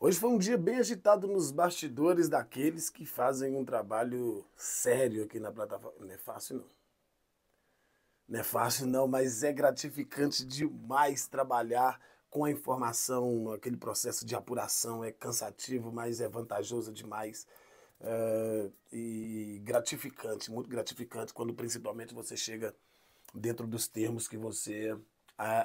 Hoje foi um dia bem agitado nos bastidores daqueles que fazem um trabalho sério aqui na plataforma. Não é fácil, não. Não é fácil, não, mas é gratificante demais trabalhar com a informação. Aquele processo de apuração é cansativo, mas é vantajoso demais. Uh, e gratificante, muito gratificante, quando principalmente você chega dentro dos termos que você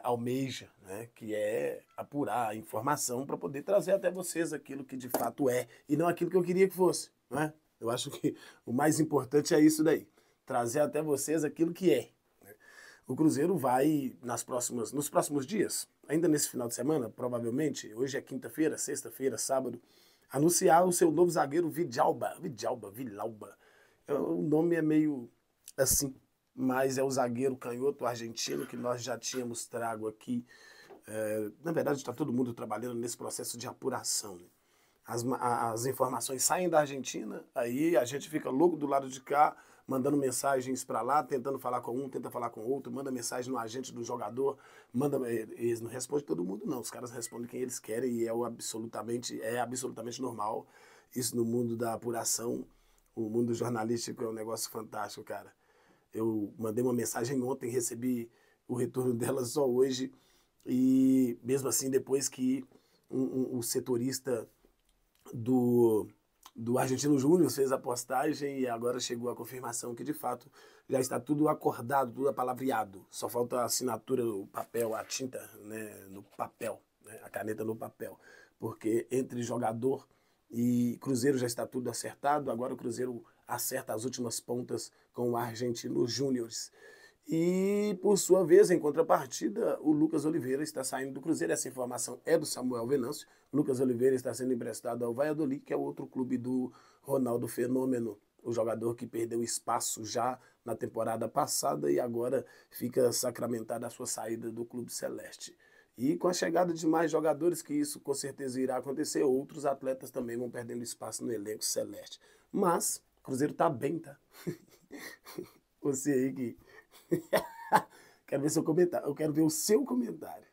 almeja, né? que é apurar a informação para poder trazer até vocês aquilo que de fato é e não aquilo que eu queria que fosse. Né? Eu acho que o mais importante é isso daí, trazer até vocês aquilo que é. Né? O Cruzeiro vai nas próximas, nos próximos dias, ainda nesse final de semana, provavelmente, hoje é quinta-feira, sexta-feira, sábado, anunciar o seu novo zagueiro Vidalba. Vidalba, Vilauba. É, o nome é meio assim, mas é o zagueiro canhoto argentino que nós já tínhamos trago aqui. É, na verdade, está todo mundo trabalhando nesse processo de apuração. Né? As, as informações saem da Argentina, aí a gente fica louco do lado de cá, mandando mensagens para lá, tentando falar com um, tenta falar com outro, manda mensagem no agente do jogador, manda é, eles não respondem todo mundo não, os caras respondem quem eles querem e é o absolutamente é absolutamente normal isso no mundo da apuração, o mundo jornalístico é um negócio fantástico, cara. Eu mandei uma mensagem ontem, recebi o retorno dela só hoje. E mesmo assim, depois que o um, um, um setorista do, do Argentino Júnior fez a postagem e agora chegou a confirmação que de fato já está tudo acordado, tudo apalavreado. Só falta a assinatura o papel, a tinta né, no papel, né, a caneta no papel. Porque entre jogador e Cruzeiro já está tudo acertado, agora o Cruzeiro acerta as últimas pontas com o argentino Júnior. E, por sua vez, em contrapartida, o Lucas Oliveira está saindo do Cruzeiro. Essa informação é do Samuel Venâncio. Lucas Oliveira está sendo emprestado ao Valladolid, que é outro clube do Ronaldo Fenômeno, o jogador que perdeu espaço já na temporada passada e agora fica sacramentada a sua saída do Clube Celeste. E com a chegada de mais jogadores, que isso com certeza irá acontecer, outros atletas também vão perdendo espaço no elenco celeste. Mas Cruzeiro tá bem, tá? Você aí que. quero ver seu comentário. Eu quero ver o seu comentário.